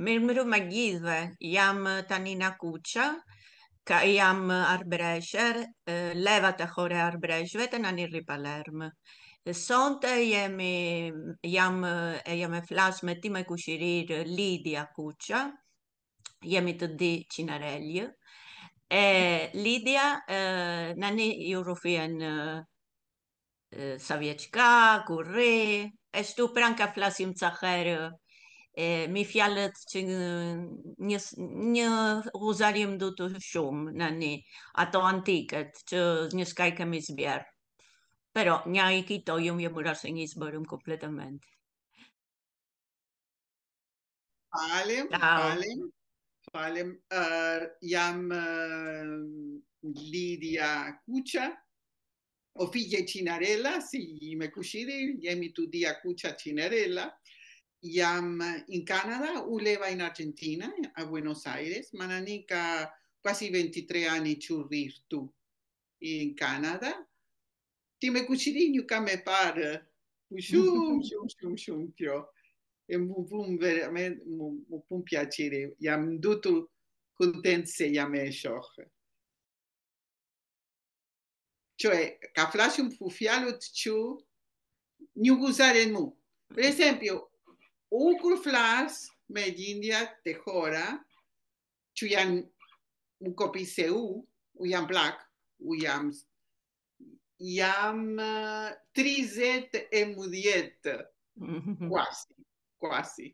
Mirë mëru më gjithve, jam Tanina Kuqa, ka jam arbrejshër, leva të hore arbrejshëve të në njëri Sonte Sont e jemi, jam, e jemi flasë me ti me Lidia Kuqa, jemi të di qinarelje. E, Lidia, e, në një ju rufien sa vjeqka, e shtu pranka flasim të kherë, e, mi fjalët që një, një guzarim du të shumë në një, ato antiket që një skaj kemi zbjerë. Pero një i kito ju më jëmur asë një zbërëm kompletament. Falem, da. falem, falem. Er, jam uh, Lidia Kuqa, o figlia Cinarella, si me cucire, jemi tu dia Kuqa Cinarella, jam in Canada, Uleva in Argentina, a Buenos Aires, Mananica quasi 23 anni Churrirtu in Canada. Time cucirinyu kame par, ushum, shum, shum, shum, tio. E mu pun, veramente, mu pun piacere, jam dutul content se jam eșoh. Cioè, ca flașum un fialut ciu, nu guzare nu. Per esempio, unë kur flasë me gjindja të hora, që janë më kopi se u, u jam plak, u jam jam 30 e më djetë, mhm. kuasi, kuasi,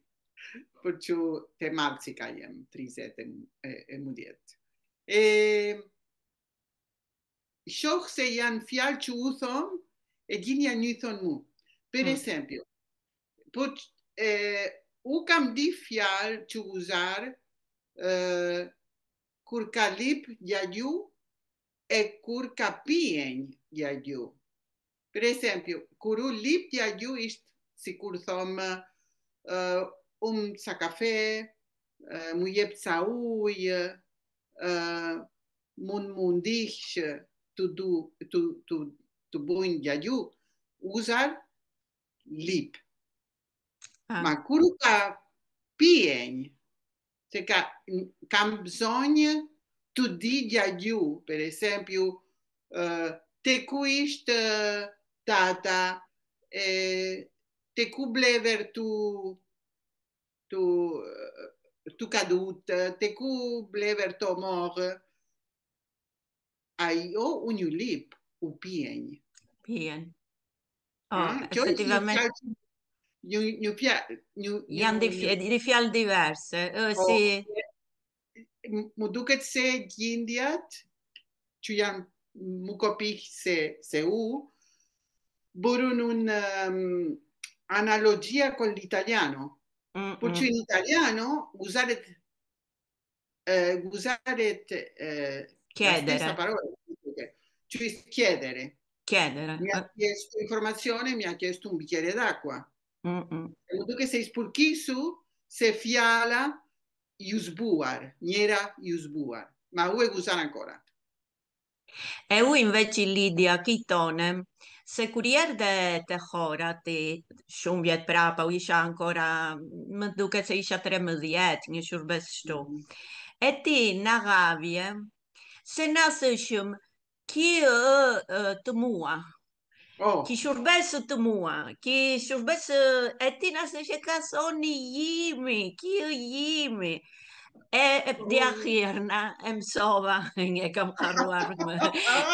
për që të madhë si 30 e, e, e më djetë. E, shohë se janë fjalë që u thonë, e gjinja një thonë mu. Për mm. esempio, për po e, u kam di fjalë që uzar e, kur ka lip gja gju e kur ka pijen gja gju. Për esempio, kur lip gja gju ishtë, si kur thomë, uh, um sa kafe, uh, mu jep sa uj, uh, mund mundishë të, du, të, të, të bojnë gja gju, uzar lip. Ah. Ma grupa pien, seca camzogne tu didia giù, per esempio, uh, te quist tata eh, te cublever tu tu tu cadut, te cublever tu mor. Aio uniulip, o pien. Pien. Oh, eh? effettivamente. gli new, new, new, di diverse. Uh, oh, sì. Mu se gjindjat, që janë mu se, se u, burun un'analogia um, con l'italiano. Mm, mm. Perciò in italiano usare, usare eh, eh chiedere. parola, cioè chiedere. Chiedere. Mi ha eh. chiesto informazione, mi ha chiesto un bicchiere d'acqua. Mm -mm. E duke se ispur kisu se fjala ju zbuar, njera ju Ma u e guzan ancora. E u invece Lidia, kitone, se kur dhe të hora ti, shumë vjetë prapa, u isha ancora, më duke se isha 13, një shurbes shtu. Mm. E ti, në gavje, se nësë shumë, kjo të mua, Oh. כי שורבס תמוה, כי שורבס אתינס נשקס אוניימי, קיויימי. Ε, διαχείρνα, εμψόβα, έκαμ χαρουάρμα,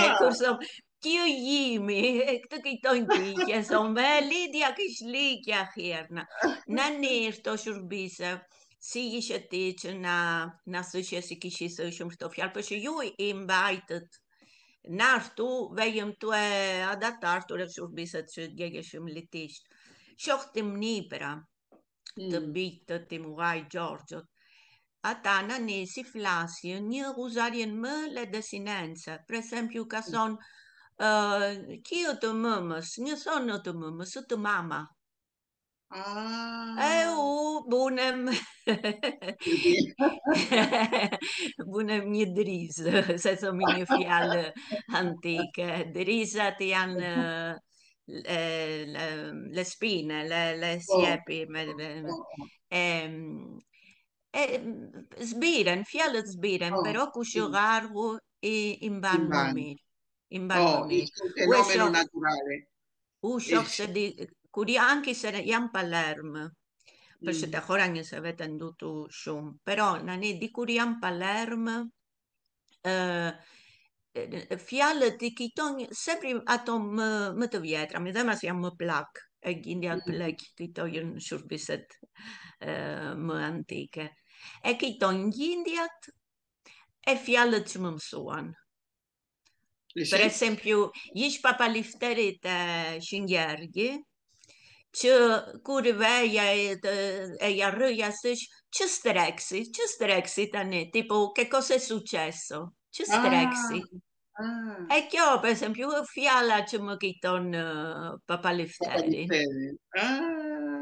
έκουρσομ, κύο γήμι, εκ το κοιτών κύκια, σομβέ, ε, λίδια και χείρνα. Να νύρτο σουρμπίσα, ε, σίγησε τίτσι να, να σούσια σικησίσουσιμ στο φιάλ, πως you invited nartu vejëm të e adatar të rëshurbiset që të gjegje shumë litisht. Shokë të mnipëra mm. të bitë të të muaj Gjorgjot, ata në nisi flasje një guzarjen më le desinense, për esempio ka sonë, mm. uh, kjo të mëmës, një sonë në të mëmës, të mama, Ah. Eu bunem bunem një drizë, se thëmi një fjalë antike. Drizat janë eh, le, ehm, le, le spine, le, le sjepi. Certo. Me, me, ehm, e, e, mm, zbiren, fjalët zbiren, oh. però kush ju gargu i, i mban më mirë. I më mirë. Është un fenomeno naturale. U shoh se di Kurian Kisarayan Palermo, persze de Horang se veten dutu shumë, è në ne dikurian Palermë, fjalët i kiton sepri eh, ato më, më të vjetra, më dhe mas si chiama plak, e gjindja të plak kitojnë shurbiset më antike. E kiton gjindjat e fjalët që më mësuan. Per esempio, jish papalifterit e eh, Shingjergi, që kurive ja e ja rëjasish, që streksi, që streksi tani, tipo che cosa è successo, që streksi. Ah, ah. E kjo, per esempio, fjala që më kiton uh, eh, papalifteri. Ah,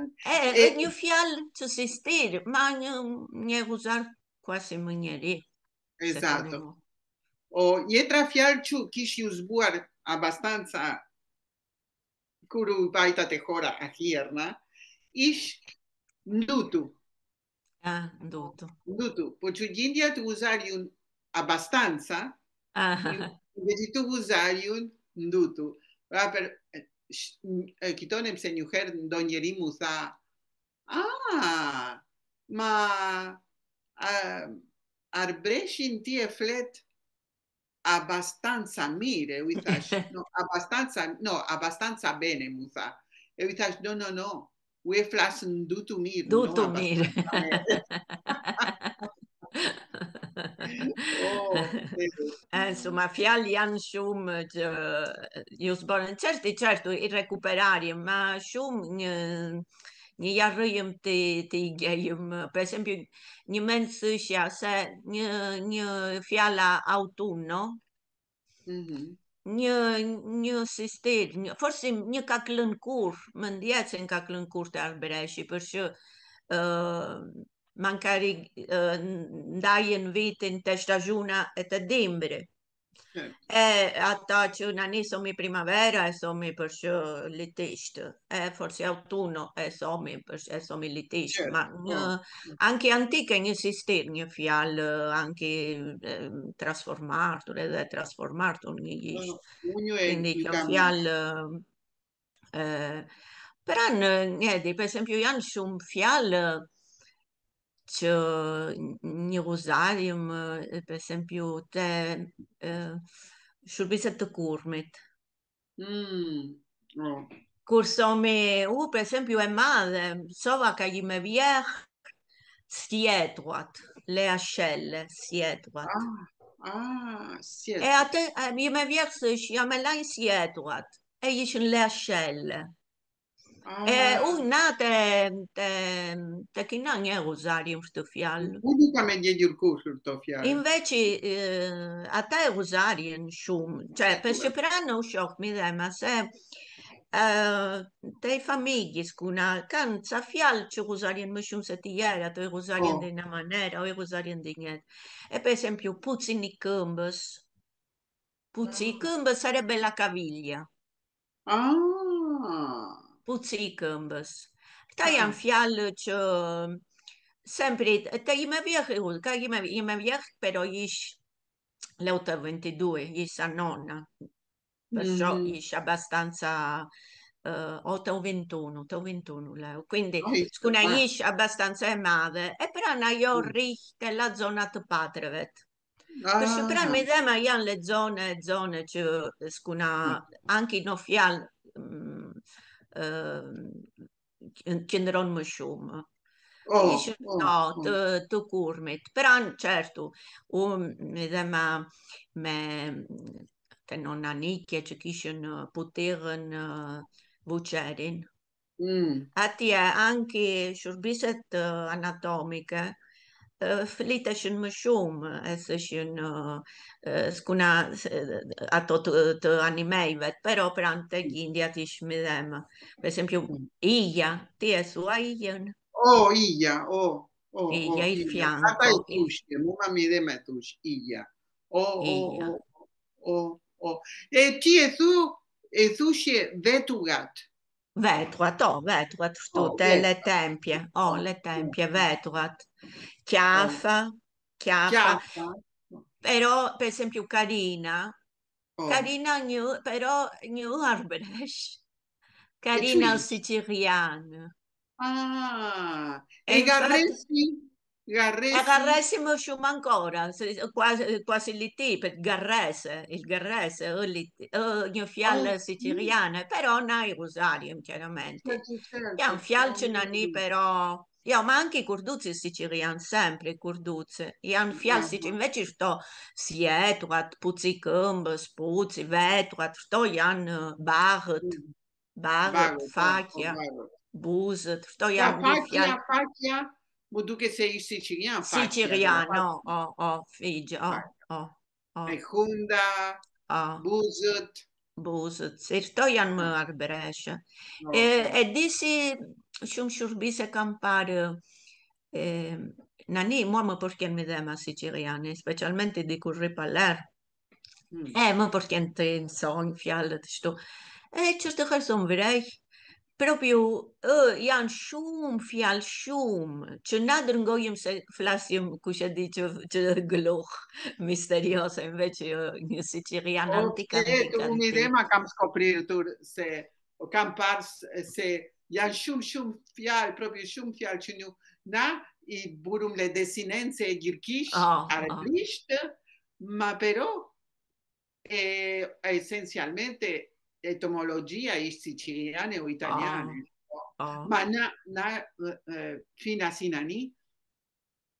eh, e, e, një fjalë që si stirë, ma një, një guzar quasi më njeri. Esatto. O, jetra fjalë që kish ju zbuar abbastanza kuru baita a ahierna, ish nutu. Ah, nutu. Nutu. Pociugindia tu usarium abbastanza, ah. invece tu usarium nutu. Va per chitonem se nuher donierimus a ah, ma arbreșin tie flet abbastanza mire, uitați, no, abbastanza, no, abbastanza bene, Musa. E uitați, no, no, no, we flas în dutu mir. Dutu no, mir. oh, eh, insomma, Fialian Shum, io cioè, eh, sbaglio, certo, certo, irrecuperabile, ma Shum... Eh, një jarëjëm të, të i gjejëm. Për esempio, një menë sëshja, se një, një fjalla autun, no? Mm -hmm. Një, një sistir, një, forse një ka kur, më ndjetë se një ka kur të arbereshi, për shë uh, mankari uh, ndajen vitin të shtazhuna e të dimbre. Mm -hmm. E ata që në nisëm i primavera, e somi për shë litishtë, e forse autuno, e somi për shë somi litishtë, ma po, një, po. anki antike një sistir një fjallë, anki transformartur edhe transformartur një gjishtë. Po, një e një kam... fjallë... Pra në një di, për esempio janë shumë fjallë që një rozarium për esempio të shërbiset të kurmit. Mm. Oh. Kur somi, u, uh, për esempio e madhe, sova ka i me vjeh, sjetuat, le ashelle, sjetuat. Ah. Ah, sjetë. E atë, jë me vjekë së jam e lajë sjetuat, e jishën le ashelle. Ah. Uy, na, te, te, te kinan e Rosario sto fiallo. Uduca me di urcu sul tuo Invece, eh, a te Rosario in shum, cioè, per se prendo shock oh, mi dai, ma se... Uh, te famiglie scuna canza fialcio rosarien mă un setiera to rosarien oh. de una maniera o rosarien de niente e per esempio puzzi puzzini câmbăs puzzi ah. câmbăs sarebbe la caviglia ah puțicëmbës. Këta janë fjalë që sempre të ime vjehu, ka ime, ime vjehu, pero ish l'82, ish a nonna, perciò mm. ish abbastanza uh, 8 o 21, te o 21 leu. Quindi scuna ish abbastanza è male, e però na io mm. richte la zona di Patrevet. Ah. Perché però mi sembra le zone, zone, cioè, scuna, mm. anche in ofial, mh, mm, qëndron më shumë. Oh, Ishtë oh, no, të, të kurmit. Për anë, qërtu, unë edhe me me të në nanike që kishën në putirën vëqerin. Mm. Ati e anki shurbiset anatomike, fliteshin më shumë e së shën skuna ato të, të animejve pero pra në të gjindja mm. të ishmi dhe më për esempio mm. Ija ti e sua Ijen o oh, Ija o oh. Ija i fjanë. Ata i po, tushë, më nga mi dhe me tushë, Ija. O, o, o, o, o. E ti e thu, e thu shë vetu gatë. Vetruat, oh, Vetruat, oh, tutte oh, oh, le tempie, oh, le tempie, Vetruat, Chiafa, Chiafa, Chiafa. però per esempio Carina, oh. Carina New, però New Arbresh, Carina siciliana. Ah, e, e infatti, Garresi? Garresi. A Garresi conosciamo ancora, quasi, quasi lì, il Garrese, il Garrese, o, lì, o il fial oh, siciliano, mm. però non è Rosario, chiaramente. È certo, un fial c'è però... Io, ma anche i curduzzi siciliani, sempre i curduzzi. Io un fial siciliano, invece sto Sietrat, Puzzicumb, Spuzzi, Vetrat, sto Jan Barret, Barret, Facchia, Buset, sto Jan Facchia. Më duke se i siciliano facile. no? oh, oh, oh, o, oh, oh, oh. E Hunda, buzët. Buzet. Buzet, se sto janë më arbereshe. E, e disi shumë se kam parë, e, nani, mua më përken mi dhe ma siciliani, specialmente di kurri ripaler. Hmm. E, më përken të insonjë fjallët, shtu. E, qështë të kërë thonë vrejë, propriu ă, uh, janë shumë fjalë shumë që na dërngojmë se flasim kush e di që që gluh në veç një si që janë o, antika antika. Unë idema kam scoprirtur se o kam parë se janë shumë shumë fjalë, propriu shumë fjalë që një na i burum le desinenze e gjirkish, oh, arabisht, oh. ma però e, esenzialmente etimologia siciliane o italiane, ah. ah. ma na, na, uh, eh, eh, fino a Sinani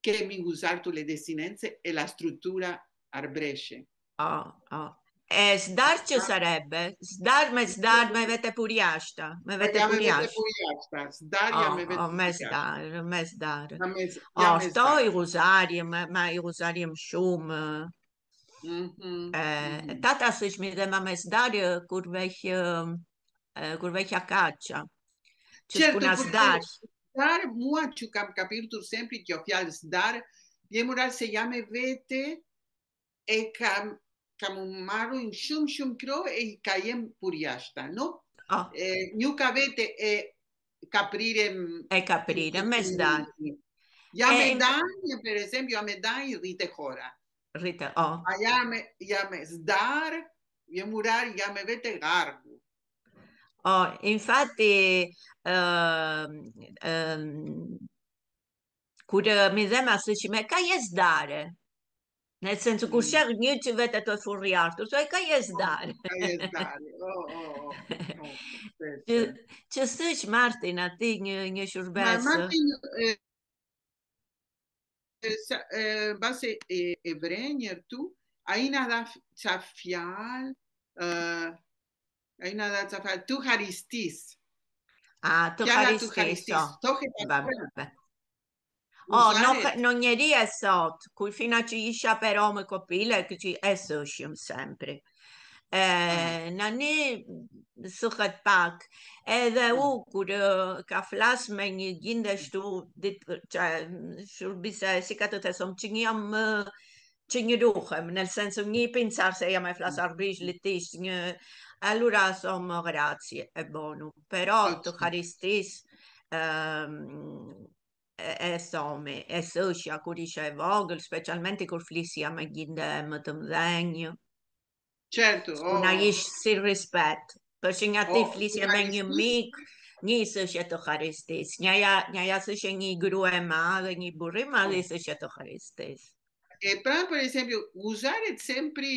che mi usato le destinenze e la struttura arbresce. Ah, ah. E sdarcio ah. sarebbe? Sdarme, sdarme, avete asta. Ma avete puriasta. Sdarja, me avete puriasta. Ah, oh, me sdar, me sdar. Oh, sto i rosari, ma i rosari shum. Mm-hmm, eh, mm-hmm. tata să-și mi demamesc, dar curveh, curvehea eh, eh, cacea. Ce certo, dar? Dar, muaciu, cam capítulo sempre que eu fial dar, moral se llame vete e cam maru în șum șum cro e caiem puriașta, nu? Ah. E, niuca vete e caprirem... Mm, e caprirem, mes Ia me mm. dan, per exemplu, ia me dan rite hora. Rita, Oh. A jam e, jam e zdar, jam urar, jam e vete gardu. O, oh, infatti, uh, uh, kur mi dhe ma së ka jes dare? Në të sensu, kur shërë një që vete të të furri artur, të e ka jes dare. Ka jes dare, o, o, o. Që së që martin ati një shurbesë? Ma martin, sa, e, base e, e vrenjer tu, a i nga dha qa fjal, uh, a i nga dha qa tu haristis. A, tu Fjala haristis, tu haristis. So. të të të O, oh, në njeri e sot, kuj fina që isha per ome kopile, këtë që e shumë sempre e na ne sukat pak edhe u kur ka flas me një gjinde shtu dit që shurbisa si ka të tesom që një jam që një ruhem në sensu një pincar se jam e flas arbrish litish një alura som më e bonu pero të karistis e somi e sëshja kur isha e vogël specialmente kur flisja me gjinde më të mdhenjë Certo. Oh. Ունայիշ սիրվեսպետ։ Բաշինգատիֆլիս եմենյմիկ նիսը շետո խարիստես։ Նյայա նյայասը շենի գրուեմա, նի բուրիմա լիսը շետո խարիստես. E però, per esempio, usare sempre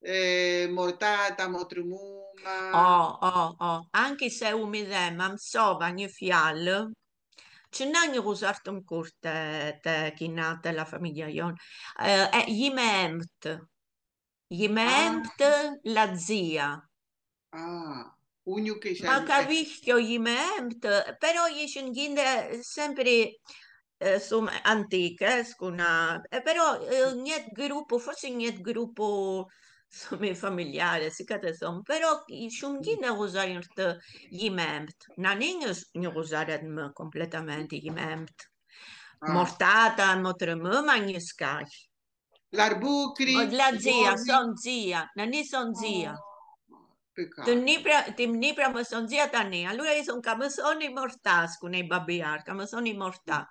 eh, mortata, motrumuma. Oh, oh, oh. Anche se umide, ma sova, fial. Ce n'hanno usato un curte, te, chinate la famiglia Ion. Eh, e eh, gli memt. Gli ment ah. la zia. Ah, unul che Ma eh. capisco, gli ment, però i scendinde sempre eh, sono antiche, eh, scuna, eh, però eh, niente gruppo, forse niente gruppo sono familiare, si sono, però scendinde usare gli ment, non è che non usano completamente gli ment. Ah. Mortata, ma motremă, magnescai. L'arbucri. la zia, son zia. Nani son zia. Oh, peccato. Timni pramo son zia tani. Allora io sono camosoni mortas con i babbiar, camosoni mortas.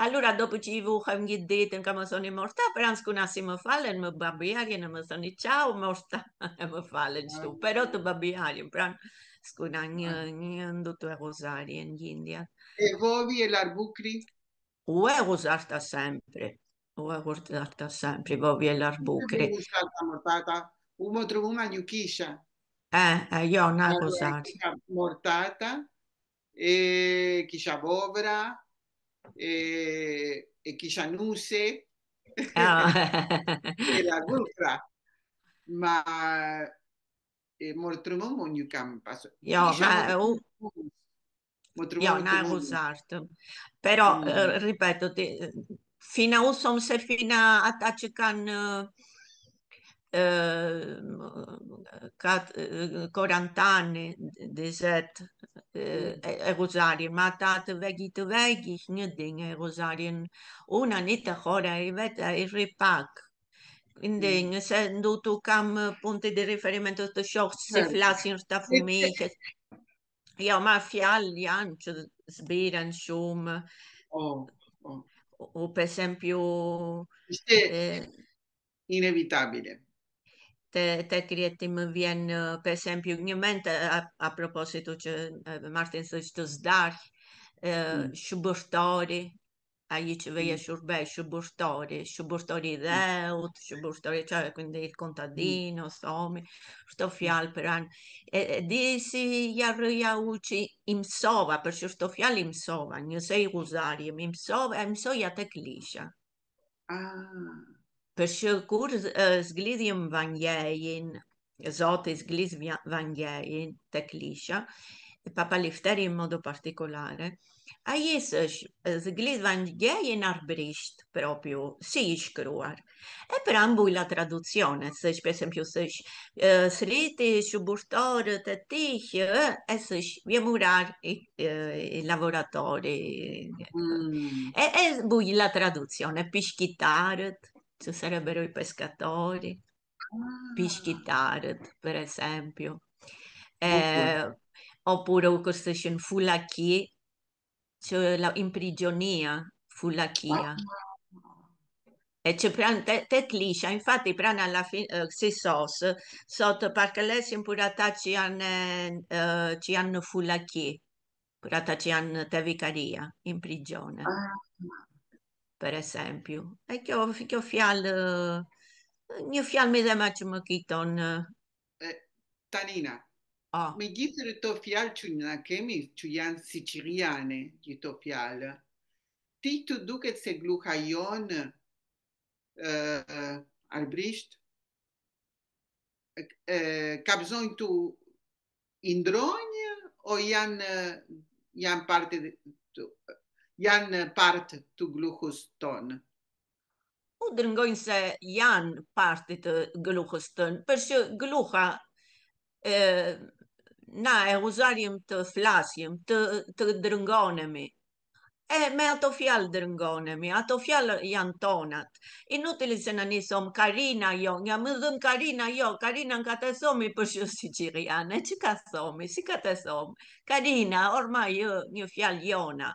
Allora dopo ci vuoi vuhem ghiddit, come sono morta, però scunassimo fallen, ma babbiari, non mi sono ciao morta, mi fallen stu, però tu babbiari, però scunagnando tu rosari in India. E vovi e l'arbucri? Ue rosarta sempre. Guarda, pribavia l-arbukri. Mortata, u motru u manjukisha. Eh, jo, na kusar. Mortata, e kisha bovra, e, e kisha nuse, ah. e la gufra. Ma e mortrumu manjukam paso. Jo, ma u... Io non ho usato, però mm. Eh, ripeto, ti, fina e e mm. e, se fina ata që kanë kat korantani dizet e rozarin ma ta të vegi të vegi një dinge e rozarin una një të hora i vetë i ripak Inde, nëse tu kam uh, punti di riferimento të shohë si mm. flasin shta fumihët, jo ma fjalë janë që zbiren shumë. Oh, oh. o per esempio è eh, inevitabile te te crieti mi viene per esempio in mente a, a proposito che Martin Sisters dash eh mm. shubortori aici ah, veie șurbei, șuburtori, șuburtori deut, șuburtori cioè, quindi il contadino, somi, sto fial per ah. eh, an. E, di si iarria uci imsova, perché sto fial imsova, nu sei usare, imsova, imsoia te cliscia. Ah. Perché cur uh, sglidium vanjein, zoti sglid vanjein, te cliscia, e papalifteria in modo particolare, a Jesus eh, eh, zgled van gej in arbrisht proprio si jixkruar. E pra mbuj la traduzione, sësh per esempio sësh eh, sriti xuburtorët e tih, e sësh vjemurar i, i lavoratori. Ecco. Mm. E, e mbuj la traduzzjone, pixkitarët, ci sarebbero i pescatori, ah. pixkitarët per esempio. Eh, okay. Oppure u kërstëshën fulaki, c'è la, imprigionia fu la chia. E c'è pran tet liscia, infatti prana alla fine uh, si sos, sotto perché lei si impurata ci hanno uh, eh, ci hanno fu la chia, impurata ci hanno te vicaria in prigione, ah. per esempio. E che ho, che ho fial, uh, mio fial mi dà ma ci mi chiton. Eh, tanina. A. Me gjithë dhe të fjallë që në kemi, që janë siciriane gjithë të fjallë. Ti të duket se gluha jonë uh, albrisht, uh, ka bëzojnë të indronjë, o janë, janë partë të janë parte të gluhës tonë. U dërngojnë se janë partë të gluhës tonë, përshë gluha, na e uzarim të flasjem, të, të drëngonemi. E me ato fjalë drëngonemi, ato fjalë janë tonat. Inutili se në një somë, Karina jo, nga më dhënë Karina jo, Karina në ka të thomi për po shu si qiriane, që ka thomi, si ka të thomi. Karina, orma jo, një fjalë jona.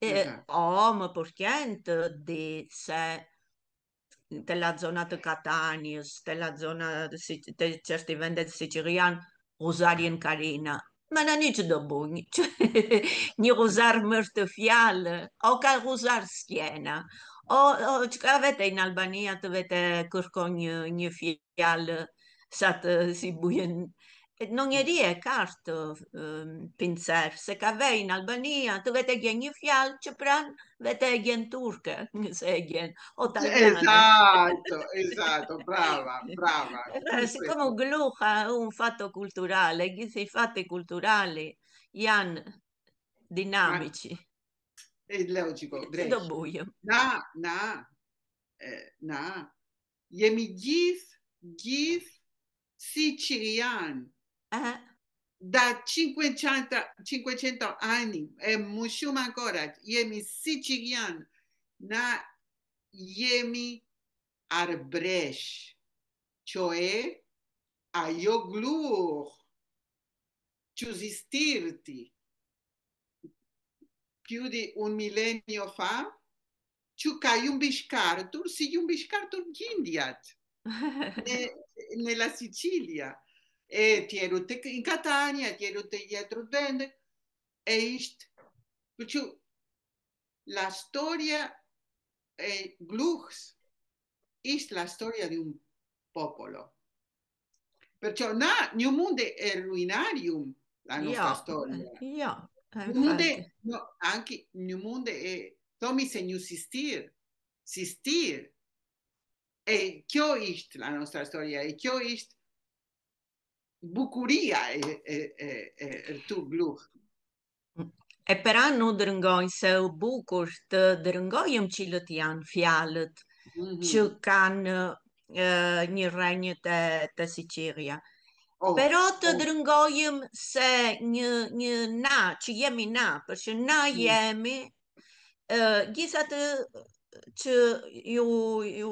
E, o, më përken të di se të la zona të Katanjës, të la zona të, të, të qërti vendet Sicilian, Rozarin Karina. Ma në një që do bunjë, një rozar mërë të fjallë, o ka rozar s'kjena, o, o që ka vete në Albania të vete kërko një, një fjallë, sa të si bujen non è carto um, ehm, pensare, se cave in Albania, tu vedi che in fialce, pran, vedi che in turca, se in o talcano. Esatto, esatto, brava, brava. Però, eh, siccome gluha è un fatto culturale, si fatti culturali ian dinamici. È eh, logico, greco. buio. Na, na, eh, na. Jemi gjith, gjith si qirian, eh? Da 500, 500 anni è musciuma ancora, jemi sicilian, na jemi arbreș, cioè a ioglur, ciusistirti, più di un millennio fa, ci cai un biscartur, si un biscartur ghindiat, ne, nella Sicilia e ti ti in Catania, tierutik inkatania, tierutik e ist, perciò la storia è glux, ist la storia di un popolo. Perciò na, il mondo è ruinarium, la nostra yeah. storia. Yeah. Munde, no, anche il mondo è, tomi se new sistir, esistir, E chi ist la nostra storia, e chi ist bukuria e e e e e tu gluh e para nuk dërgoj se u bukur të dërgojm çilët janë fjalët mm -hmm. që kanë e, një rënje të të Siciria Oh, Pero të oh. drëngojëm se një, një na, që jemi na, për që na mm. jemi, mm. uh, gjithatë që ju, ju,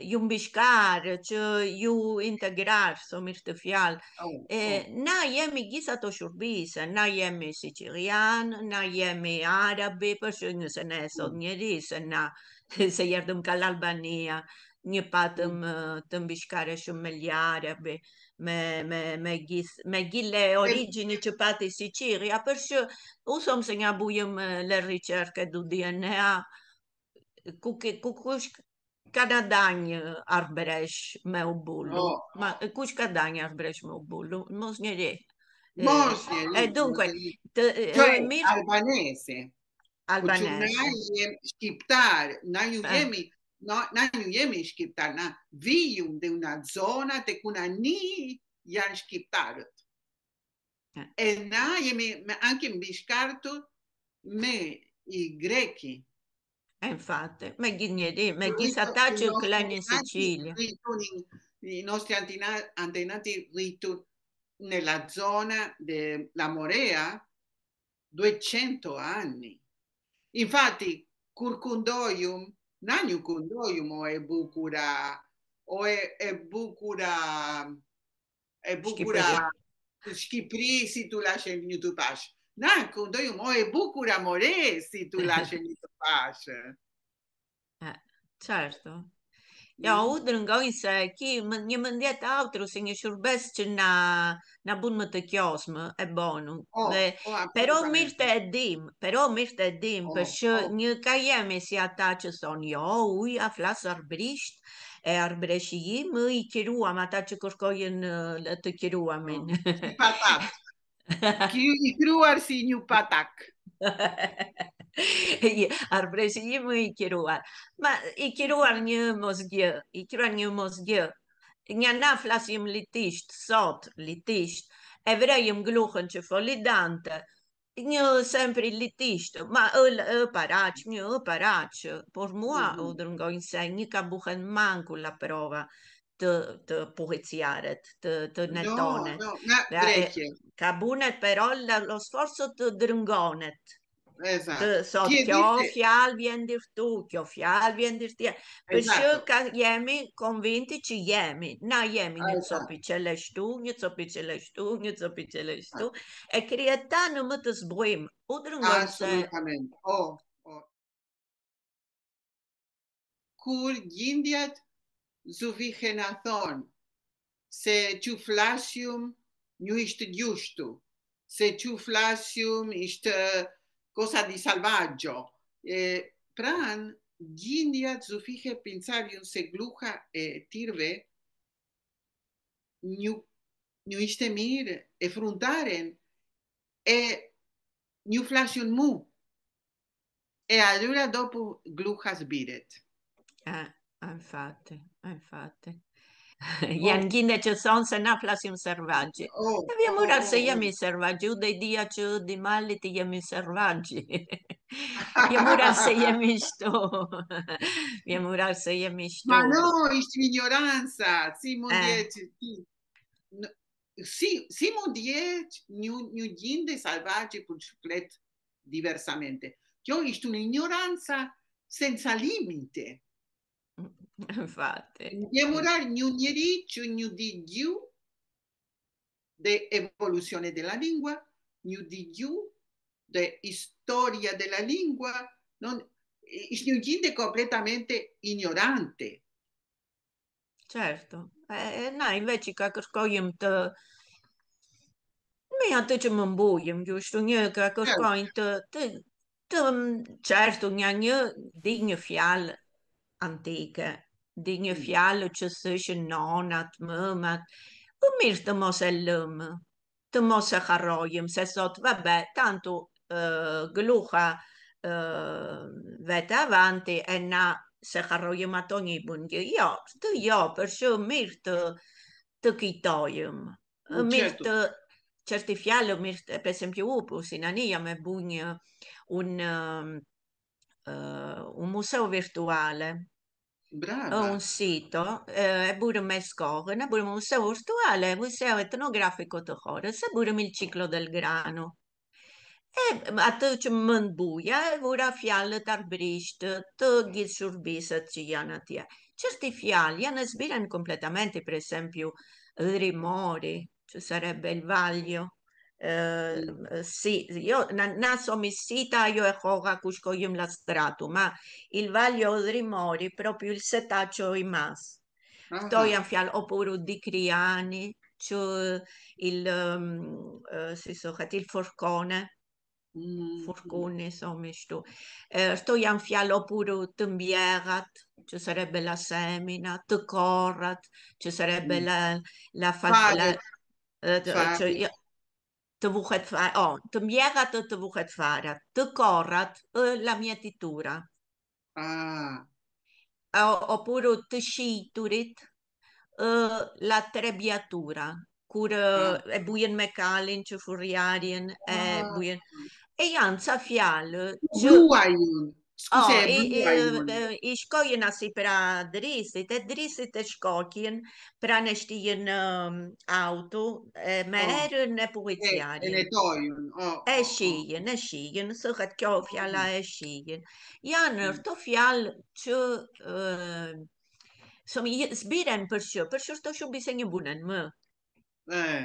ju mbishkar, që ju integrar, së mirë të fjalë. Oh, oh. Na jemi gjisa të shurbise, na jemi Sicilian, na jemi Arabi, për shumë nëse në esot hmm. njëri, se na, se jerdëm ka l'Albania, një patëm hmm. të mbishkar e shumë me ljarë, me, me, me, gjith, me gjile origini që pati Sicilia, ja, për shumë, u thomë se nga bujëm le rriqerke du DNA, ku ku ku ka da dany arbresh me u bulu. Oh. Ma kush ka dany arbresh me u bulu? Mos një Mos një. E dunque, të mirë albanese. Albanese. Ne jemi shqiptar, na ju eh. jemi, no, na ju jemi shqiptar, na vi dhe una zona te ku na ni janë Shqiptarët. Eh. E na jemi me anche mbishkartu me i greki. Eh, infatti, ma chi, ma chi sa tacere il clan in Sicilia? I nostri antenati ritornati nella zona della Morea 200 anni. Infatti, Curcundoium, Nanyucundoium o è Bucura, o è, è Bucura, è Bucura, Schipri, si tu lasci il YouTube. Na, këndoj u e bukur more, si tu lashe një të pashë. Certo. Ja, mm. u drëngoj se ki më, një mëndjet të autru si një shurbes që na, na bun më të kjosmë e bonu. Oh, oh, pero mirë të edhim, pero mirë të edhim, oh, për shë oh. një ka jemi si ata që thonë, jo, uj, a flasë arbrisht, e arbreshijim i, më i kiruam ata që kërkojnë të kiruamin. Oh, patat. И Кируарси и нюпатак. Арбрежи има и кируар. Ма и кируар ню мозгје, и кируар ню мозгје. Një naflas jim litisht, литишт. litisht, evre jim gluhën që folidante, një sempre litisht, ma ëllë ë paraq, një ë paraq, por mua mm -hmm. u dërngojnë se një ka buhen manku la prova, të të puhiciaret, të të jo, netonet. No, jo, no, ne pra, ka bunet però la, lo sforzo të drëngonet. Esatto. So, Chiedite... kjo fjalë vjen dir tu, kjo fjalë vjen dir ti. Për shkak exactly. ka jemi konvinti që jemi, na jemi një exactly. copi çelë shtu, një copi çelë shtu, një copi çelë shtu. E krijeta në më të zbuim. U drëngon se Absolutamente. Oh, oh. Kur gjindjet Zufi Hena thonë, se që flasjum një ishte gjushtu, se që flasjum ishte kosa di salvaggjo. E, pran, gjindja të Zufi He se gluha e tirve një ishte mirë e fruntaren e një flashjum mu. E a dopu gluhas biret. Ah. Ah, infatti, ah, infatti. Yankin që sonë se na flasim servagji. Oh, ne vjen mural se jemi oh. servagji, u dhe dia që di mali malit jemi servagji. vjen mural se jemi shtu. vjen mural se jemi shtu. Ma no, ishtë ignoranca, si mund eh. jetë, si, si mund jetë një, një gjinde salvagji për shplet diversamente. Kjo ishtë un'ignoranza senza limite. Infatti. Yemurar Gnugneri Giugnudigiu de evoluzione della lingua, Gnudigiu de storia della lingua, non, Snugin è completamente ignorante. Certo, eh, noi invece che scogliamo mi ha detto che buio, giusto? Io che scogliamo certo, neanche degno fiale. antike, di një mm. fjallë që sëshë nonat, mëmat, u mirë të mos e lëmë, të mos e harrojëm, se sot vëbe, tantu uh, gluha uh, vetë avanti, e na se harrojëm ato një bëngjë, jo, të jo, për shë mirë të, të kitojëm, mirë të qërti fjallë, mirë të pesem që upu, si në një jam e bëngjë, unë, uh, Uh, un museo virtuale Brava. un sito, e ebbure mescor, un museo virtuale, museo etnografico tohores, ebbure il ciclo del grano. E mm, a atunci mă îmbuia, ura fjalë të arbrisht, të gjithë shurbisët që janë atje. certi fiali janë eh, sbiren completamente, per esempio, Rimori, ci sarebbe il Vaglio, eh, sì, io naso missita, io e Hoga la lastrato, ma il vaglio odrimori, proprio il setaccio in mas. Uh-huh. Ah. fial oppure di criani, cioè il, um, ehm, uh, eh, si soccati il forcone, mm. forcone insomma, sto. Eh, Toian fial oppure tembierat, ci sarebbe la semina, corrat, ci sarebbe mm. la, la, fa, la, eh, cioè, te fare, oh, te miegat e te vuchet fare, te corrat e eh, la mietitura. Ah. O, oppure te sciturit e eh, la trebbiatura, kur ah. ah. e bujën me kalin që furjarjen, e ah. bujën, e janë ca fjalë. Gjuajnë. Oh, i e, e shkojnë asi pra drisit, e drisit e shkojnë, pra në shtijën um, auto, e me oh. erën e policjarin. E, e në tojnë. Oh, oh, e oh. shijën, e shijën, së këtë kjo fjalla mm. e shijën. Janë mm. të fjallë që... Uh, um, Som i zbiren për shumë, për shumë të shumë bise një bunen më. Eh.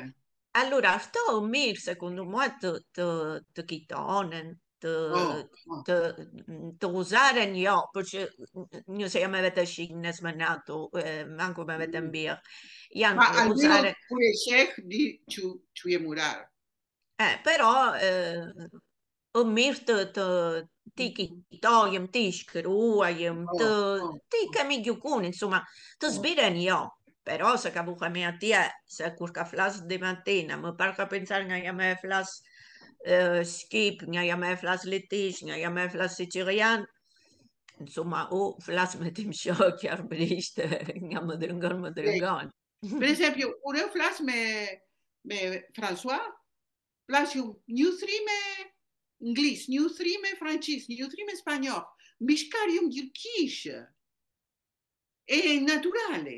Allora, shto mirë, sekundu mua, të, të, të kitonen, të, po, po. të, të uzaren jo, për që një se jam e vetë të shikë nësë më natu, më anku me vetë më mm. bjerë, janë të uzaren. Ma, e shek di që që e murarë. E, eh, pero, eh, më mirë të të ti kito, mm. ti shkrua, po, të ti kemi gjukunin, suma, të zbiren jo. Pero, se ka buhemi atje, se kur ka flasë dhe më tina, më par ka pensar nga jam e flasë Shqip, nga jam e flas litish, nga jam e flas siqirian, në suma u flas me tim shok, jarë brishte, nga më drëngon, më drëngon. Për esempio, jo u e flas me, me François, flas ju një thri me nglis, një thri me francis, një thri me spanyol, mishkar ju më gjërkishë, e naturale.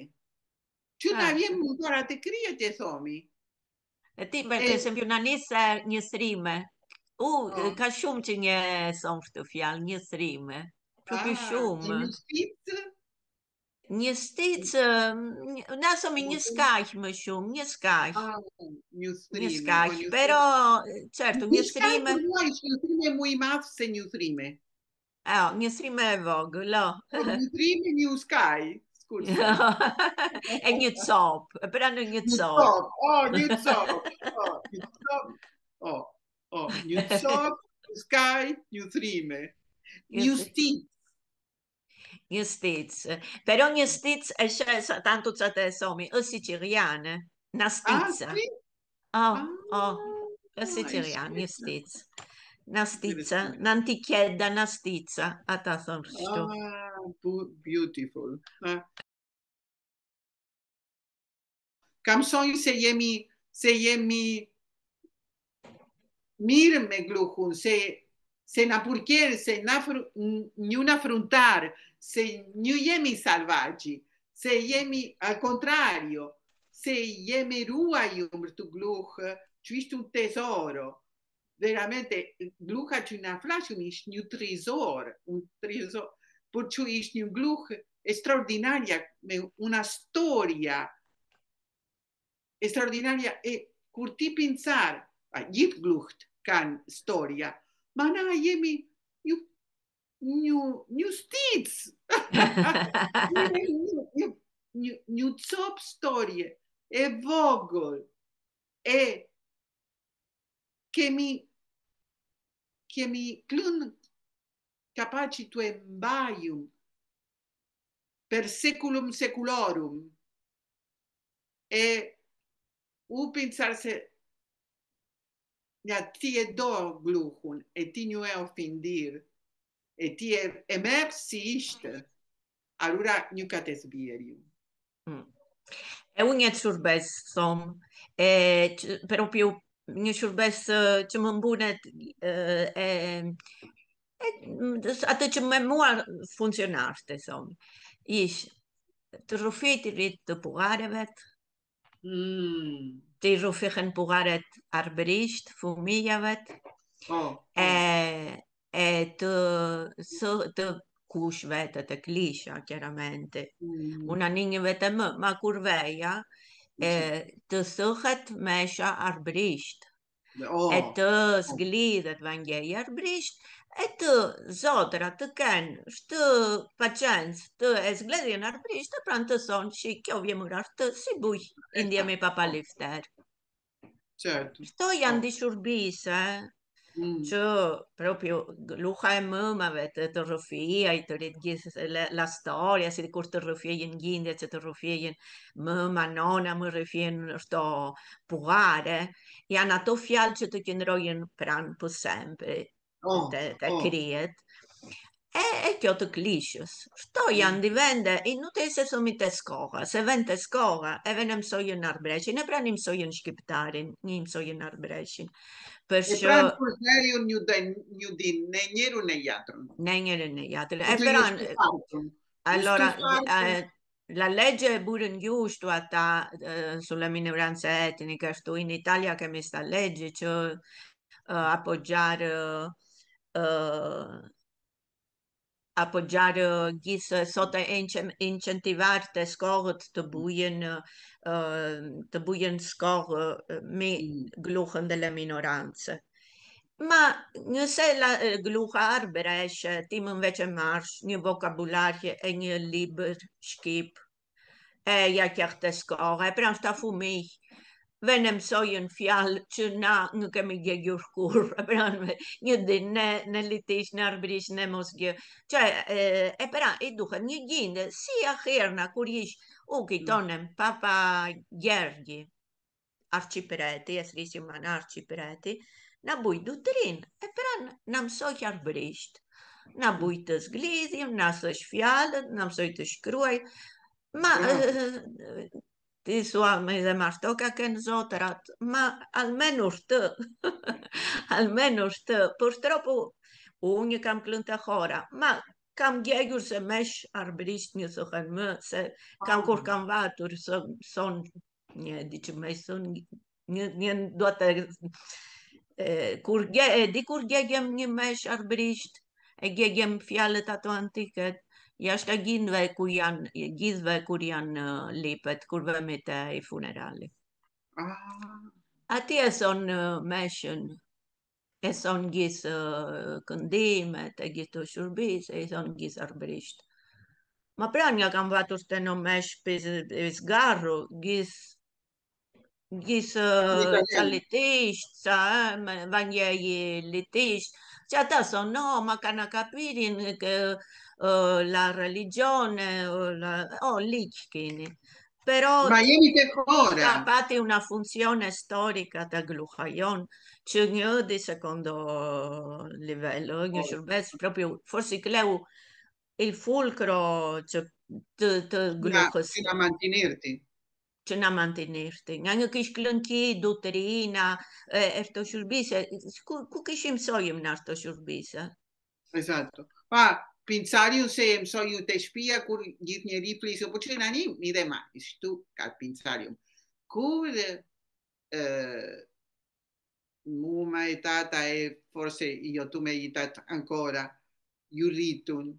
Që nga vjen mundora të kryet e thomi, Ти бе шампіонаниса не сриме. У кашумчине сонфтуфіал не сриме. Proprio шум. Не стиц, насом не scachme шум, не scach. Не scach, però certo, не сриме. Не муймав се не сриме. Ah, не сриме вог, ло. Не сриме не ускай scusa. e Gnuzop, però Gnuzop. Oh, Gnuzop. Oh, Gnuzop. Oh, oh, Gnuzop, Sky, Gnutrime. Gnustiz. Gnustiz. Però è cioè, tanto c'è te somi, o oh, siciliane, Nastizza. Ah, sì? Oh, ah, oh, oh siciliane, Gnustiz. Nastizza, un'antichiedda Nastizza, a Tazonristo. Ah. beautiful. Né? Kamsonyu seyemi seyemi mirme gluhun se se na porque se na nenhum afrontar se nenhum salvaggi se yemi al contrario se yemi ruaium tu gluh twist un tesoro veramente gluha tu na flash un tresor un tresor un glug extraordinaria, una historia extraordinaria, e eh, curti pensar a ah, Glucht can historia, ma na yu, new new steeds New yu, storie e vogol e che mi che mi clun capacito et per seculum seculorum. E u pensar se ti tie do gluhun, e ti nju e ofendir, e ti e, e merp si ishte, alura nju ka Mm. E unë jetë shërbes, som. e, pero piu, u një shërbes që më e Atë që me mua funcionarës të ish ishë të rufitirit të pugareve të, Mm. Te rofëhen pugaret arbërisht fumijave. Oh, oh. E e të së so, të kush vetë të klisha kjeramente Mm. Una ninë vetëm ma kurveja e të sohet mesha arbrisht oh. e të zglidhet vangjeja të brisht, e të zotëra të kenë shtë pacenës të e zgledhje në të pranë të sonë që kjo vje më rartë të si bujë, indhje me papalifter. Qëtë? Qëtë janë eh? Mm. që propriu luha e mëmave të të rrëfia i të rritë gjithë la storja si kur të rrëfiejen gjindet që të rrëfiejen mëma, nona më rrëfiejen në shto puare janë ato fjalë që të këndrojen pranë për sempe oh, të oh. krijet e, e kjo të klishës. Shto mm. janë di vende, i nuk e se thëmi të skoha, se vend të skoha, e venë mësojë në arbreqin, e pra një mësojë shkiptarin, një mësojë pra në arbreqin. e shë... pra në kërëri unë një, një din, ne njeru në jatrën. Ne njeru në jatrën. E pra në... Allora, la legge e burën gjushtu ata, uh, sulle minoranse etnike, shtu in Italia kemi sta legge që apogjarë apo gjarë gjithë sot e incentivar të skohët të bujen të bujen skohë me mm. gluhën dhe le minorancë. Ma nëse la gluha arbreshe, ti më në veqë e marsh, një vokabularje e një liber shkip, e ja kjahtë të skohë, e pra në shtafu mejhë, dhe në mësojën fjalë që na në kemi gjegjur kur, pra një dinë, në, në litish, në arbrish, në mosgjë. Që, e, e pra, i duhet një gjinde, si a herna, kur ish u kitonem, mm. papa Gjergji, arqipreti, e thrisim man arqipreti, në buj dutrin, e pra në mësoj arbrisht, në buj të zglizim, në asë fjalët, në mësoj të shkruaj, ma, pra ti sua me dhe marto kënë zotërat, ma almenu shtë, almenu shtë, për shtropu, një kam klën të hora, ma kam gjegur se mesh arbrisht një thëhen më, se kam kur kam vatur, së, son një di që me son një, një duat të, kur gje, e di kur gjegjem një mesh arbrisht, e gjegjem fjalet ato antiket, jashtë gjindve kur janë gjithve kur janë në uh, lipet kur vëmë te i funerali. Ah. Ati e son uh, meshën, e son gjithë uh, këndimet, e gjithë të shurbis, e son gjithë arbërisht. Ma pranë nga kam vatur të në mesh për zgarru, gjithë Gis letești, vaniei letești. Și adesso no, ma cana capire che la religione, eh, la... oh, l'icchini. Però ma a parte una funzione storica da Gluhaion, c'è di secondo livello, oh. proprio, forse Cleu il fulcro cioè, te, te, da, da mantenerti. që na mantinishti. Nga një kishë klënki, duterina, e, e fëto shurbise, ku, ku kishim sojim në fëto shurbise? Esatto. Pa, pinsariu se e të shpia, kur gjithë një ripli, se po që në një, një dhe ma, ishtë tu, ka pinsariu. Kur, e, mu muma e tata e forse io tu me i tata ancora, ju rritun,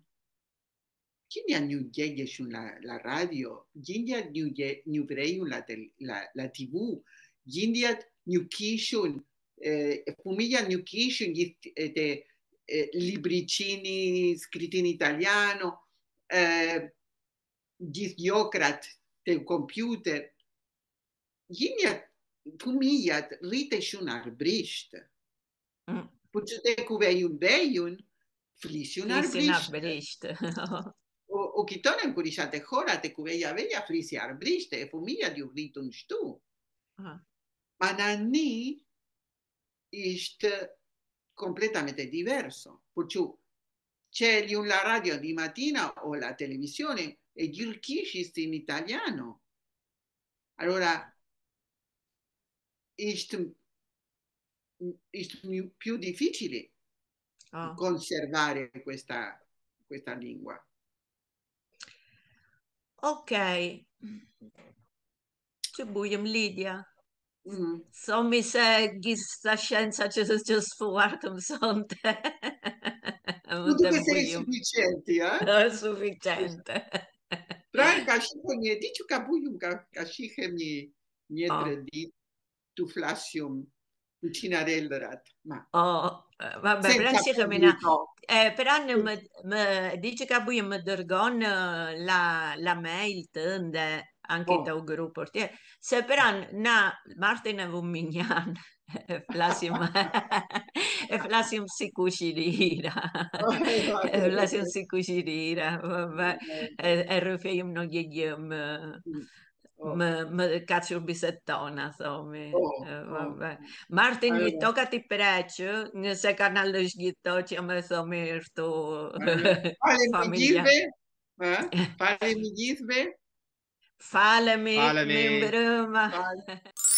Quindi New Year la, la radio, quindi New Year New Brain la, la, la TV, quindi New Kishun, eh, Pumiglia New Kishun, eh, eh, libricini scritti in italiano, eh, gli Yokrat del computer. Quindi Pumiglia rite su un arbrisht. Mm. Potete cuvei un beiun, flisci un arbrisht. Och i tonen kunde jag inte höra att det kunde jag välja frisearbrister, för mig hade jag stu. Men Annie är completamente diverso. Perciò c'è lì la radio di mattina o la televisione e gli chiesti in italiano. Allora, è mm, più difficile ah. conservare questa, questa lingua. Ok, që bujëm lidja. Mm. Somi se gjithë sa shenca që së që sfuar të mësonte. Më të bujëm. Sufficienti, eh? Sufficiente. pra nga shikon një, di që ka bujëm, ka, ka shikëm një, një oh. të tu flasjëm cucina ad Eldoret. Ma... Oh, eh, vabbè, però, eh, però ne, me, me, dice che abbiamo Medergon eh, la, la mail tende anche oh. dal gruppo. Se però na, Martin è un Flasim e Flasim si cucirira oh, e Flasim si cucirira e, e Rufeim non gli Po. më më ka qenë bisedë tona thomi oh, oh. Martin i toka ti preq nëse kanal do zgjito që më thomi shtu falem familja gjithve ë falem gjithve falem mi mbrëma